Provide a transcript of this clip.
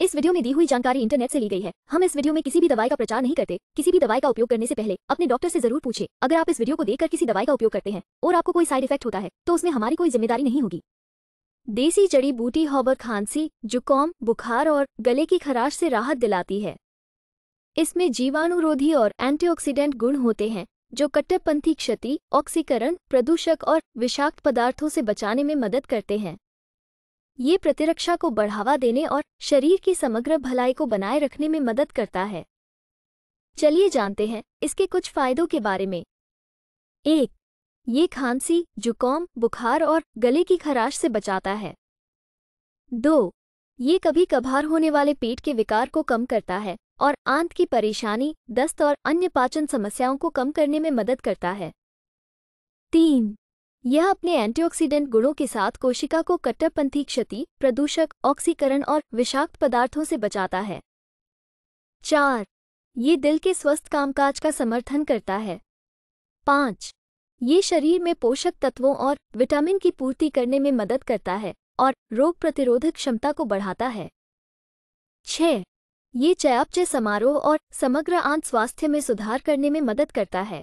इस वीडियो में दी हुई जानकारी इंटरनेट से ली गई है हम इस वीडियो में किसी भी दवाई का प्रचार नहीं करते किसी भी दवाई का उपयोग करने से पहले अपने डॉक्टर से जरूर पूछे अगर आप इस वीडियो को देखकर किसी दवाई का उपयोग करते हैं और आपको कोई साइड इफेक्ट होता है तो उसमें हमारी कोई जिम्मेदारी नहीं होगी देसी जड़ी बूटी हॉबर खांसी जुकाम बुखार और गले की खराश से राहत दिलाती है इसमें जीवाणुरोधी और एंटीऑक्सीडेंट गुण होते हैं जो कट्टरपंथी क्षति ऑक्सीकरण प्रदूषक और विषाक्त पदार्थों से बचाने में मदद करते हैं ये प्रतिरक्षा को बढ़ावा देने और शरीर की समग्र भलाई को बनाए रखने में मदद करता है चलिए जानते हैं इसके कुछ फायदों के बारे में एक ये खांसी जुकाम बुखार और गले की खराश से बचाता है दो ये कभी कभार होने वाले पेट के विकार को कम करता है और आंत की परेशानी दस्त और अन्य पाचन समस्याओं को कम करने में मदद करता है तीन यह अपने एंटीऑक्सीडेंट गुणों के साथ कोशिका को कट्टरपंथी क्षति प्रदूषक ऑक्सीकरण और विषाक्त पदार्थों से बचाता है चार ये दिल के स्वस्थ कामकाज का समर्थन करता है पाँच ये शरीर में पोषक तत्वों और विटामिन की पूर्ति करने में मदद करता है और रोग प्रतिरोधक क्षमता को बढ़ाता है छ ये चयापचय समारोह और समग्र आंत स्वास्थ्य में सुधार करने में मदद करता है